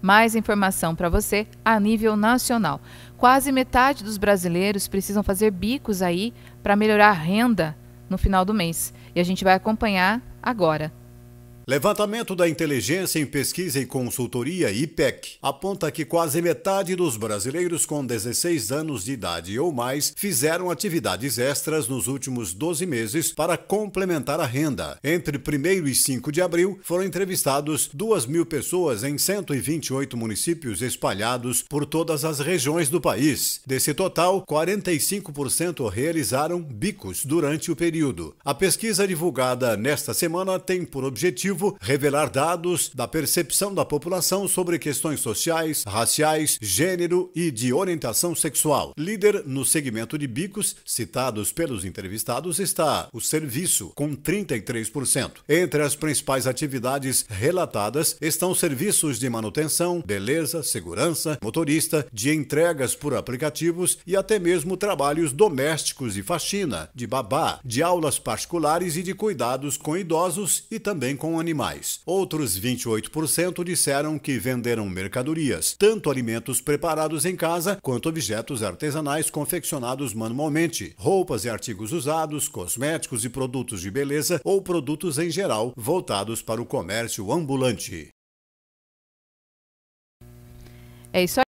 Mais informação para você a nível nacional. Quase metade dos brasileiros precisam fazer bicos aí para melhorar a renda no final do mês. E a gente vai acompanhar agora. Levantamento da Inteligência em Pesquisa e Consultoria, IPEC, aponta que quase metade dos brasileiros com 16 anos de idade ou mais fizeram atividades extras nos últimos 12 meses para complementar a renda. Entre 1 e 5 de abril, foram entrevistados 2 mil pessoas em 128 municípios espalhados por todas as regiões do país. Desse total, 45% realizaram bicos durante o período. A pesquisa divulgada nesta semana tem por objetivo objetivo revelar dados da percepção da população sobre questões sociais, raciais, gênero e de orientação sexual. Líder no segmento de bicos citados pelos entrevistados está o serviço, com 33%. Entre as principais atividades relatadas estão serviços de manutenção, beleza, segurança, motorista, de entregas por aplicativos e até mesmo trabalhos domésticos e faxina, de babá, de aulas particulares e de cuidados com idosos e também com animais animais. Outros 28% disseram que venderam mercadorias, tanto alimentos preparados em casa quanto objetos artesanais confeccionados manualmente, roupas e artigos usados, cosméticos e produtos de beleza ou produtos em geral voltados para o comércio ambulante. É isso aí.